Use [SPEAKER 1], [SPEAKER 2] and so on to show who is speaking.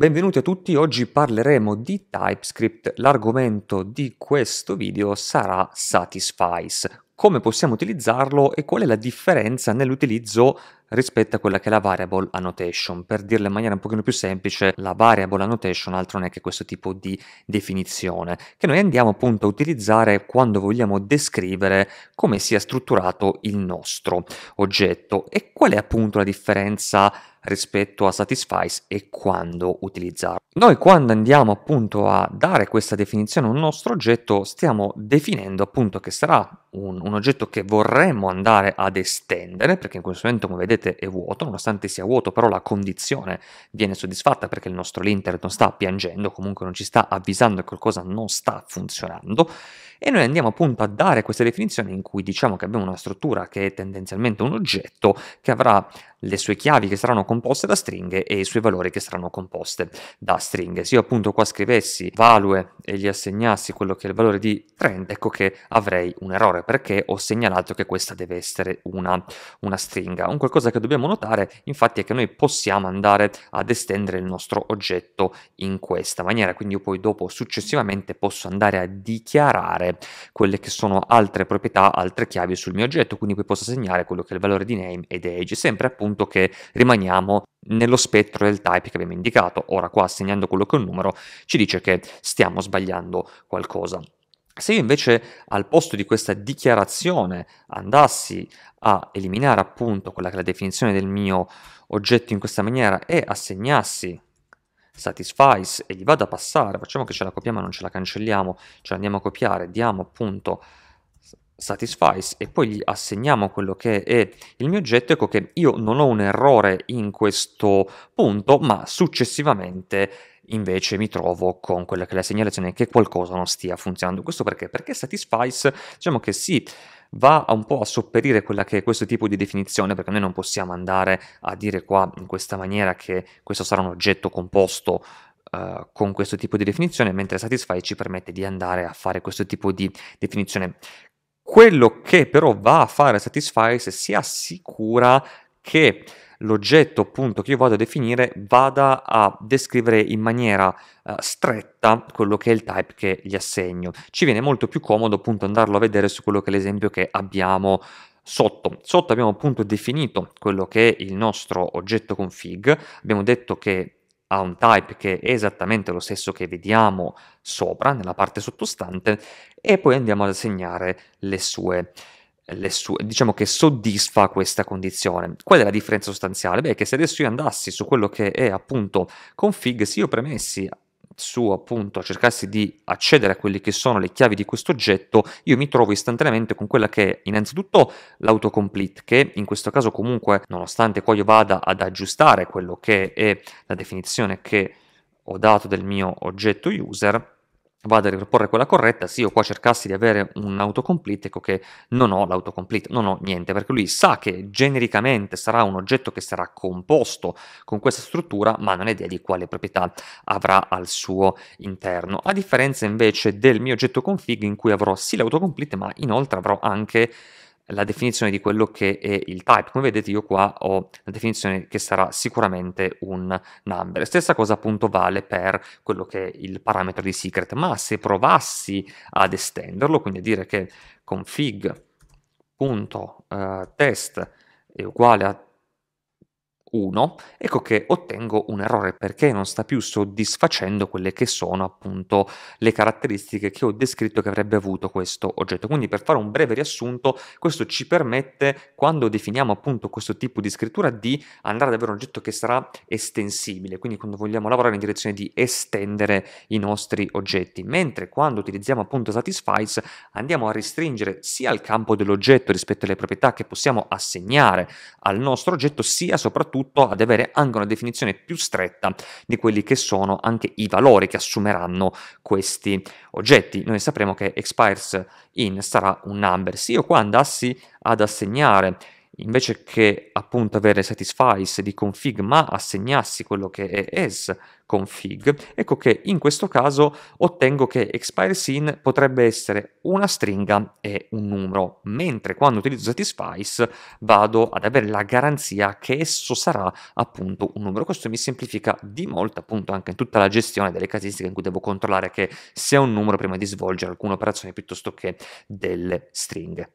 [SPEAKER 1] Benvenuti a tutti, oggi parleremo di TypeScript, l'argomento di questo video sarà Satisfice, come possiamo utilizzarlo e qual è la differenza nell'utilizzo rispetto a quella che è la variable annotation. Per dirla in maniera un pochino più semplice, la variable annotation altro non è che questo tipo di definizione, che noi andiamo appunto a utilizzare quando vogliamo descrivere come sia strutturato il nostro oggetto e qual è appunto la differenza rispetto a satisfies e quando utilizzarlo. Noi quando andiamo appunto a dare questa definizione a un nostro oggetto stiamo definendo appunto che sarà un, un, oggetto che vorremmo andare ad estendere perché in questo momento come vedete è vuoto, nonostante sia vuoto però la condizione viene soddisfatta perché il nostro linter non sta piangendo, comunque non ci sta avvisando che qualcosa non sta funzionando e noi andiamo appunto a dare questa definizione in cui diciamo che abbiamo una struttura che è tendenzialmente un oggetto che avrà le sue chiavi che saranno composte da stringhe e i suoi valori che saranno composte da stringhe. Se io appunto qua scrivessi value e gli assegnassi quello che è il valore di 30, ecco che avrei un errore perché ho segnalato che questa deve essere una, una stringa. Un qualcosa che dobbiamo notare infatti è che noi possiamo andare ad estendere il nostro oggetto in questa maniera, quindi io poi dopo successivamente posso andare a dichiarare quelle che sono altre proprietà, altre chiavi sul mio oggetto, quindi poi posso segnare quello che è il valore di name e di age, sempre appunto appunto che rimaniamo nello spettro del type che abbiamo indicato. Ora qua assegnando quello che è un numero ci dice che stiamo sbagliando qualcosa. Se io invece al posto di questa dichiarazione andassi a eliminare appunto quella che è la definizione del mio oggetto in questa maniera e assegnassi satisfies e gli vado a passare, facciamo che ce la copiamo non ce la cancelliamo, ce la andiamo a copiare, diamo appunto satisfies e poi gli assegniamo quello che è il mio oggetto, ecco che io non ho un errore in questo punto, ma successivamente invece mi trovo con quella che è la segnalazione che qualcosa non stia funzionando. Questo perché? Perché satisfies, diciamo che sì, va un po' a sopperire quella che è questo tipo di definizione, perché noi non possiamo andare a dire qua in questa maniera che questo sarà un oggetto composto Uh, con questo tipo di definizione, mentre Satisfy ci permette di andare a fare questo tipo di definizione quello che però va a fare Satisfice si assicura che l'oggetto appunto che io vado a definire vada a descrivere in maniera uh, stretta quello che è il type che gli assegno. Ci viene molto più comodo appunto andarlo a vedere su quello che è l'esempio che abbiamo sotto. Sotto abbiamo appunto definito quello che è il nostro oggetto config, abbiamo detto che ha un type che è esattamente lo stesso che vediamo sopra, nella parte sottostante, e poi andiamo ad assegnare le sue, le sue diciamo che soddisfa questa condizione. Qual è la differenza sostanziale? Beh, che se adesso io andassi su quello che è appunto config, se io premessi su appunto cercassi di accedere a quelle che sono le chiavi di questo oggetto, io mi trovo istantaneamente con quella che è innanzitutto l'autocomplete, che in questo caso comunque, nonostante poi io vada ad aggiustare quello che è la definizione che ho dato del mio oggetto user, vado a riproporre quella corretta, se io qua cercassi di avere un autocomplete, ecco che non ho l'autocomplete, non ho niente, perché lui sa che genericamente sarà un oggetto che sarà composto con questa struttura, ma non ha idea di quale proprietà avrà al suo interno. A differenza invece del mio oggetto config in cui avrò sì l'autocomplete, ma inoltre avrò anche la definizione di quello che è il type. Come vedete io qua ho la definizione che sarà sicuramente un number. Stessa cosa appunto vale per quello che è il parametro di secret, ma se provassi ad estenderlo, quindi a dire che config.test eh, è uguale a 1, ecco che ottengo un errore perché non sta più soddisfacendo quelle che sono appunto le caratteristiche che ho descritto che avrebbe avuto questo oggetto. Quindi per fare un breve riassunto, questo ci permette, quando definiamo appunto questo tipo di scrittura, di andare ad avere un oggetto che sarà estensibile, quindi quando vogliamo lavorare in direzione di estendere i nostri oggetti, mentre quando utilizziamo appunto Satisfies andiamo a restringere sia il campo dell'oggetto rispetto alle proprietà che possiamo assegnare al nostro oggetto, sia soprattutto soprattutto ad avere anche una definizione più stretta di quelli che sono anche i valori che assumeranno questi oggetti. Noi sapremo che expires in sarà un number. Se io qua andassi ad assegnare invece che appunto avere satisfice di config ma assegnassi quello che è as config, ecco che in questo caso ottengo che expireSin potrebbe essere una stringa e un numero, mentre quando utilizzo satisfice vado ad avere la garanzia che esso sarà appunto un numero. Questo mi semplifica di molto appunto anche in tutta la gestione delle casistiche in cui devo controllare che sia un numero prima di svolgere alcune operazioni piuttosto che delle stringhe.